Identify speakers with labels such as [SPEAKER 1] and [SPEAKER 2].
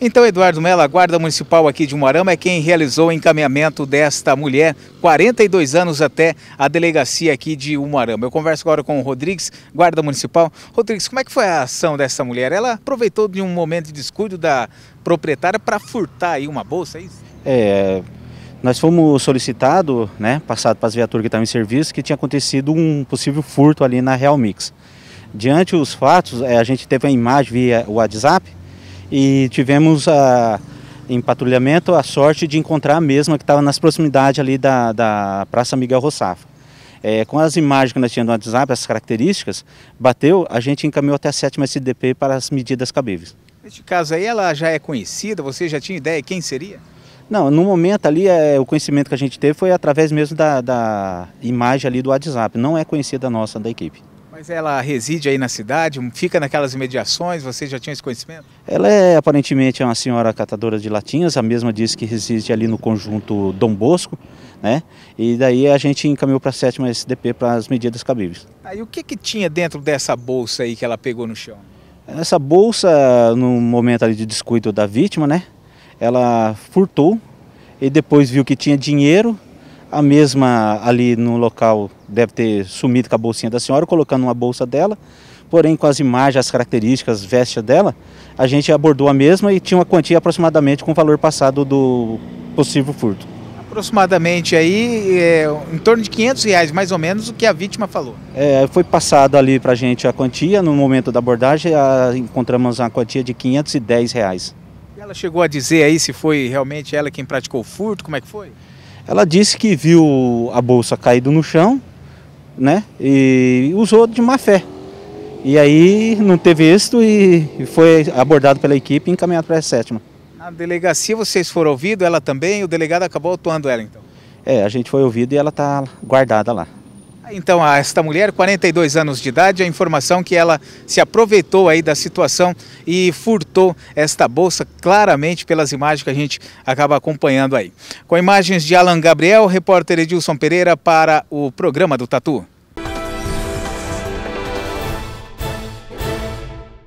[SPEAKER 1] Então, Eduardo Mello, a guarda municipal aqui de Moarama é quem realizou o encaminhamento desta mulher, 42 anos até a delegacia aqui de Umarama. Eu converso agora com o Rodrigues, guarda municipal. Rodrigues, como é que foi a ação dessa mulher? Ela aproveitou de um momento de descuido da proprietária para furtar aí uma bolsa, é isso?
[SPEAKER 2] É, nós fomos solicitados, né, passado para as viaturas que estavam em serviço, que tinha acontecido um possível furto ali na Real Mix. Diante os fatos, é, a gente teve a imagem via WhatsApp, e tivemos a, em patrulhamento a sorte de encontrar a mesma que estava nas proximidades ali da, da Praça Miguel Roçafa. É, com as imagens que nós tínhamos no WhatsApp, as características, bateu, a gente encaminhou até a sétima SDP para as medidas cabíveis.
[SPEAKER 1] Neste caso aí, ela já é conhecida? Você já tinha ideia quem seria?
[SPEAKER 2] Não, no momento ali, é, o conhecimento que a gente teve foi através mesmo da, da imagem ali do WhatsApp. Não é conhecida nossa da equipe.
[SPEAKER 1] Mas ela reside aí na cidade, fica naquelas imediações, você já tinha esse conhecimento?
[SPEAKER 2] Ela é aparentemente é uma senhora catadora de latinhas, a mesma diz que reside ali no conjunto Dom Bosco, né? E daí a gente encaminhou para a sétima SDP para as medidas cabíveis. Aí o que, que tinha
[SPEAKER 1] dentro dessa bolsa aí que ela pegou no chão?
[SPEAKER 2] Essa bolsa, no momento ali de descuido da vítima, né? Ela furtou e depois viu que tinha dinheiro a mesma ali no local deve ter sumido com a bolsinha da senhora, colocando uma bolsa dela. Porém, com as imagens, as características, as vestes dela, a gente abordou a mesma e tinha uma quantia aproximadamente com o valor passado do possível furto.
[SPEAKER 1] Aproximadamente aí, é, em torno de 500 reais, mais ou menos, o que a vítima falou.
[SPEAKER 2] É, foi passado ali para a gente a quantia, no momento da abordagem a, encontramos uma quantia de 510 reais.
[SPEAKER 1] Ela chegou a dizer aí se foi realmente ela quem praticou o furto, como é que foi?
[SPEAKER 2] Ela disse que viu a bolsa caído no chão, né? E usou de má fé. E aí não teve êxito e foi abordado pela equipe e encaminhado para a sétima.
[SPEAKER 1] Na delegacia vocês foram ouvidos, ela também, o delegado acabou atuando ela então?
[SPEAKER 2] É, a gente foi ouvido e ela está guardada lá.
[SPEAKER 1] Então, a esta mulher, 42 anos de idade, a informação que ela se aproveitou aí da situação e furtou esta bolsa claramente pelas imagens que a gente acaba acompanhando aí. Com imagens de Alan Gabriel, repórter Edilson Pereira para o programa do Tatu.